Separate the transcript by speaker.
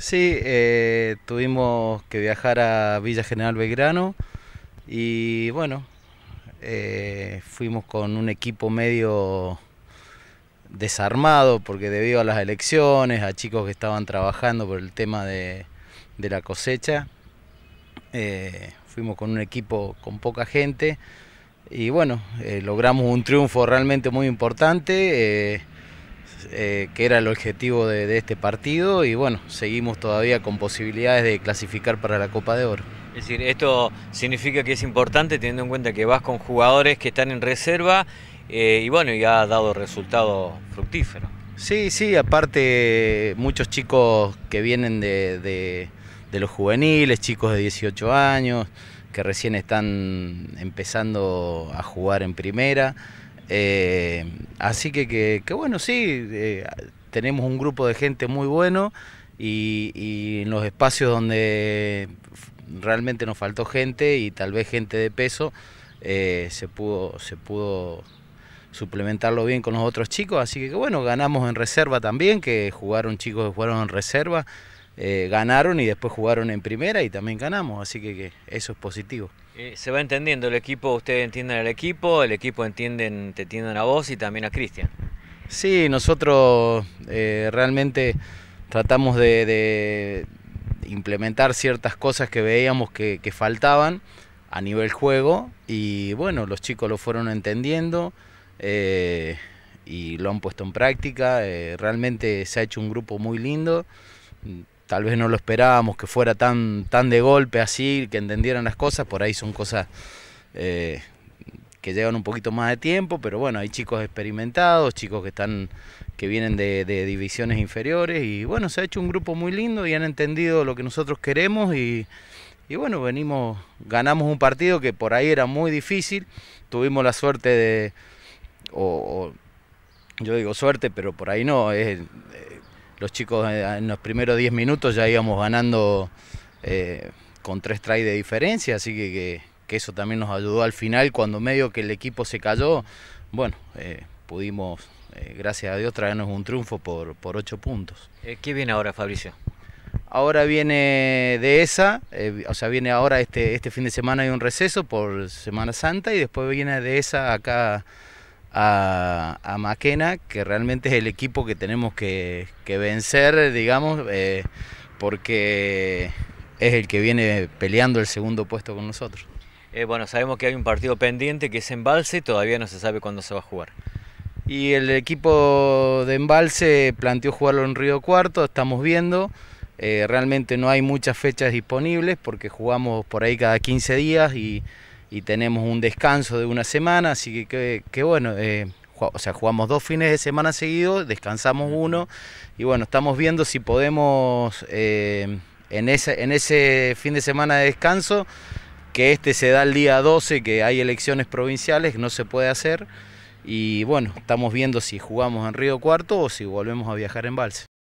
Speaker 1: Sí, eh, tuvimos que viajar a Villa General Belgrano y bueno, eh, fuimos con un equipo medio desarmado porque debido a las elecciones, a chicos que estaban trabajando por el tema de, la cosecha, eh, fuimos con un equipo con poca gente y bueno, logramos un triunfo realmente muy importante eh, que era el objetivo de, este partido y bueno, seguimos todavía con posibilidades de clasificar para la Copa de Oro.
Speaker 2: Es decir, esto significa que es importante teniendo en cuenta que vas con jugadores que están en reserva eh, y bueno, y ha dado resultados fructíferos.
Speaker 1: Sí, sí, aparte muchos chicos que vienen de los juveniles, chicos de 18 años, que recién están empezando a jugar en primera. Eh, así que, que, bueno, sí, eh, tenemos un grupo de gente muy bueno y, en los espacios donde realmente nos faltó gente y tal vez gente de peso, eh, se, pudo, se pudo suplementarlo bien con los otros chicos. Así que, que bueno, ganamos en reserva también, que jugaron chicos que fueron en reserva. Eh, ganaron y después jugaron en primera y también ganamos, así que, eso es positivo.
Speaker 2: Eh, se va entendiendo el equipo, ustedes entienden al equipo, el equipo entienden, te entienden a vos y también a Cristian.
Speaker 1: Sí, nosotros eh, realmente tratamos de, implementar ciertas cosas que veíamos que, faltaban a nivel juego y bueno, los chicos lo fueron entendiendo y lo han puesto en práctica. realmente se ha hecho un grupo muy lindo tal vez no lo esperábamos que fuera tan, tan de golpe así, que entendieran las cosas, por ahí son cosas eh, que llevan un poquito más de tiempo, pero bueno, hay chicos experimentados, chicos que están que vienen de, divisiones inferiores y bueno, se ha hecho un grupo muy lindo y han entendido lo que nosotros queremos y, bueno, venimos, ganamos un partido que por ahí era muy difícil, tuvimos la suerte de, o, yo digo suerte, pero por ahí no, es, eh, los chicos eh, en los primeros 10 minutos ya íbamos ganando eh, con tres tries de diferencia, así que, eso también nos ayudó al final cuando medio que el equipo se cayó, bueno, eh, pudimos, gracias a Dios, traernos un triunfo por, por 8 puntos.
Speaker 2: ¿Qué viene ahora, Fabricio?
Speaker 1: Ahora viene de esa, o sea, viene ahora este, este fin de semana hay un receso por Semana Santa y después viene de esa acá a, Maquena, que realmente es el equipo que tenemos que, vencer, digamos, eh, porque es el que viene peleando el segundo puesto con nosotros.
Speaker 2: Eh, bueno, sabemos que hay un partido pendiente que es Embalse, todavía no se sabe cuándo se va a jugar.
Speaker 1: Y el equipo de Embalse planteó jugarlo en Río Cuarto, estamos viendo. Eh, realmente no hay muchas fechas disponibles porque jugamos por ahí cada 15 días y y tenemos un descanso de una semana, así que, bueno, eh, o sea, jugamos dos fines de semana seguidos, descansamos uno y bueno, estamos viendo si podemos eh, en, ese, en ese fin de semana de descanso, que este se da el día 12, que hay elecciones provinciales, no se puede hacer y bueno, estamos viendo si jugamos en Río Cuarto o si volvemos a viajar en Valse.